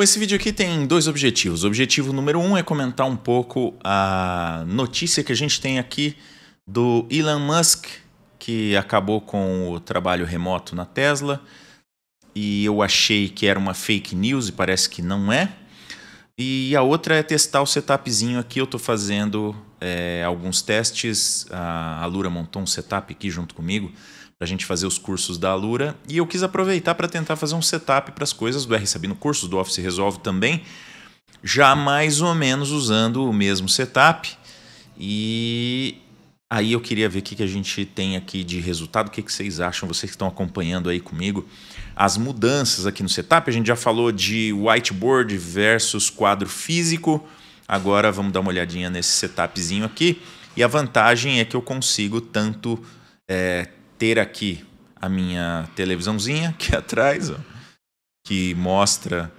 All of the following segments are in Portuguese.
Bom, esse vídeo aqui tem dois objetivos. O objetivo número um é comentar um pouco a notícia que a gente tem aqui do Elon Musk, que acabou com o trabalho remoto na Tesla. E eu achei que era uma fake news e parece que não é. E a outra é testar o setupzinho aqui. Eu estou fazendo é, alguns testes. A Lura montou um setup aqui junto comigo para a gente fazer os cursos da Alura e eu quis aproveitar para tentar fazer um setup para as coisas do R Sabino Cursos, do Office Resolve também, já mais ou menos usando o mesmo setup. E aí eu queria ver o que, que a gente tem aqui de resultado, o que, que vocês acham, vocês que estão acompanhando aí comigo, as mudanças aqui no setup. A gente já falou de whiteboard versus quadro físico. Agora vamos dar uma olhadinha nesse setupzinho aqui. E a vantagem é que eu consigo tanto é, ter aqui a minha televisãozinha aqui atrás, ó, que mostra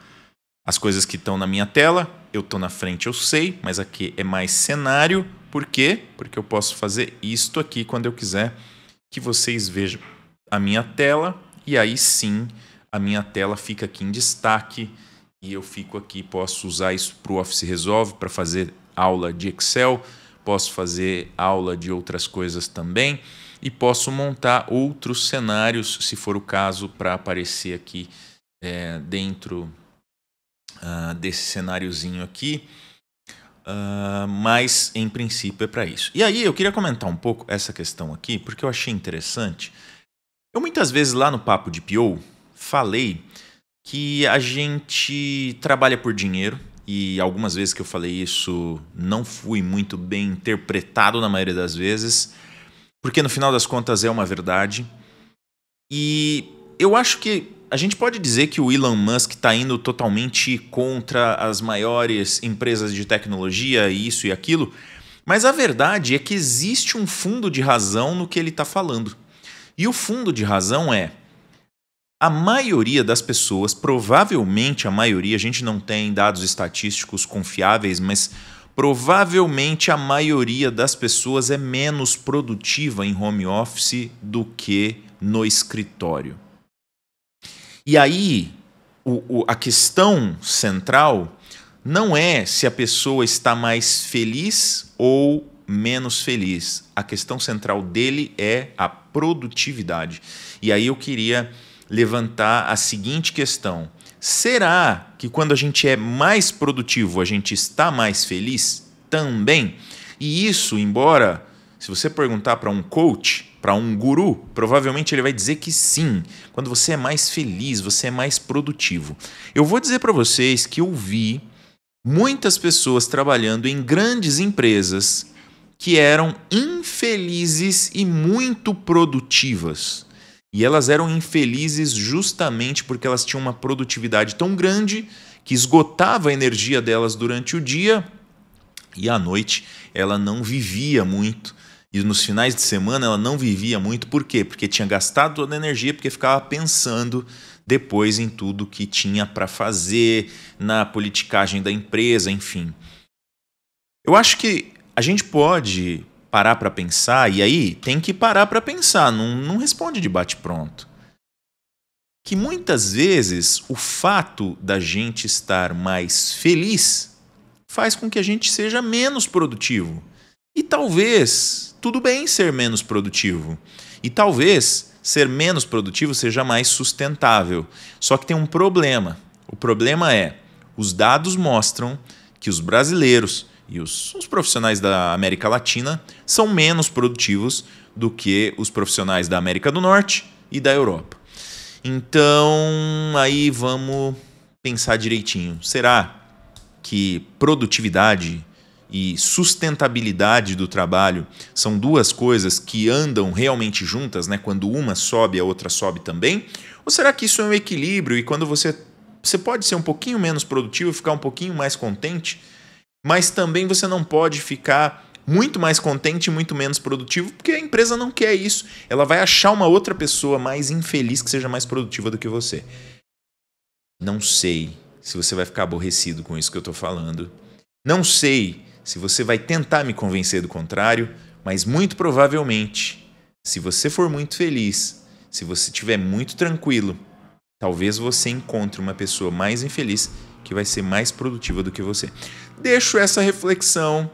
as coisas que estão na minha tela. Eu estou na frente, eu sei, mas aqui é mais cenário. Por quê? Porque eu posso fazer isto aqui quando eu quiser que vocês vejam a minha tela e aí sim a minha tela fica aqui em destaque e eu fico aqui, posso usar isso para o Office Resolve para fazer aula de Excel, posso fazer aula de outras coisas também e posso montar outros cenários, se for o caso, para aparecer aqui é, dentro uh, desse cenáriozinho aqui. Uh, mas em princípio é para isso. E aí eu queria comentar um pouco essa questão aqui, porque eu achei interessante. Eu muitas vezes lá no Papo de Pio falei que a gente trabalha por dinheiro, e algumas vezes que eu falei isso não fui muito bem interpretado na maioria das vezes porque no final das contas é uma verdade. E eu acho que a gente pode dizer que o Elon Musk está indo totalmente contra as maiores empresas de tecnologia, isso e aquilo, mas a verdade é que existe um fundo de razão no que ele está falando. E o fundo de razão é: a maioria das pessoas, provavelmente a maioria, a gente não tem dados estatísticos confiáveis, mas provavelmente a maioria das pessoas é menos produtiva em home office do que no escritório. E aí, o, o, a questão central não é se a pessoa está mais feliz ou menos feliz. A questão central dele é a produtividade. E aí eu queria levantar a seguinte questão: Será que quando a gente é mais produtivo, a gente está mais feliz também? E isso, embora, se você perguntar para um coach, para um guru, provavelmente ele vai dizer que sim. Quando você é mais feliz, você é mais produtivo. Eu vou dizer para vocês que eu vi muitas pessoas trabalhando em grandes empresas que eram infelizes e muito produtivas. E elas eram infelizes justamente porque elas tinham uma produtividade tão grande que esgotava a energia delas durante o dia e à noite ela não vivia muito. E nos finais de semana ela não vivia muito, por quê? Porque tinha gastado toda a energia, porque ficava pensando depois em tudo que tinha para fazer, na politicagem da empresa, enfim. Eu acho que a gente pode parar para pensar, e aí tem que parar para pensar, não, não responde de bate-pronto. Que muitas vezes o fato da gente estar mais feliz faz com que a gente seja menos produtivo. E talvez tudo bem ser menos produtivo. E talvez ser menos produtivo seja mais sustentável. Só que tem um problema. O problema é: os dados mostram que os brasileiros e os, os profissionais da América Latina são menos produtivos do que os profissionais da América do Norte e da Europa. Então, aí vamos pensar direitinho. Será que produtividade e sustentabilidade do trabalho são duas coisas que andam realmente juntas, né? Quando uma sobe, a outra sobe também? Ou será que isso é um equilíbrio e quando você você pode ser um pouquinho menos produtivo, ficar um pouquinho mais contente? mas também você não pode ficar muito mais contente e muito menos produtivo, porque a empresa não quer isso. Ela vai achar uma outra pessoa mais infeliz que seja mais produtiva do que você. Não sei se você vai ficar aborrecido com isso que eu estou falando. Não sei se você vai tentar me convencer do contrário, mas muito provavelmente, se você for muito feliz, se você estiver muito tranquilo, talvez você encontre uma pessoa mais infeliz que vai ser mais produtiva do que você. Deixo essa reflexão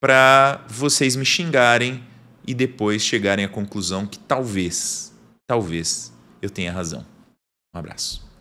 para vocês me xingarem e depois chegarem à conclusão que talvez, talvez eu tenha razão. Um abraço.